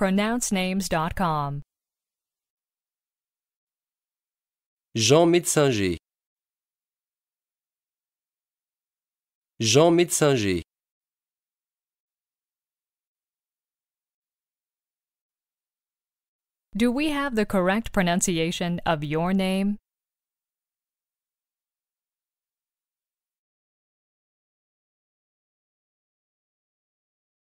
pronouncenames.com. Jean Médecinger. Jean Médecinger. Do we have the correct pronunciation of your name?